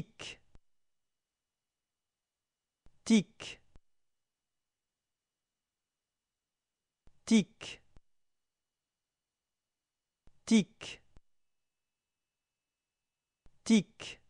tic tic tic tic tic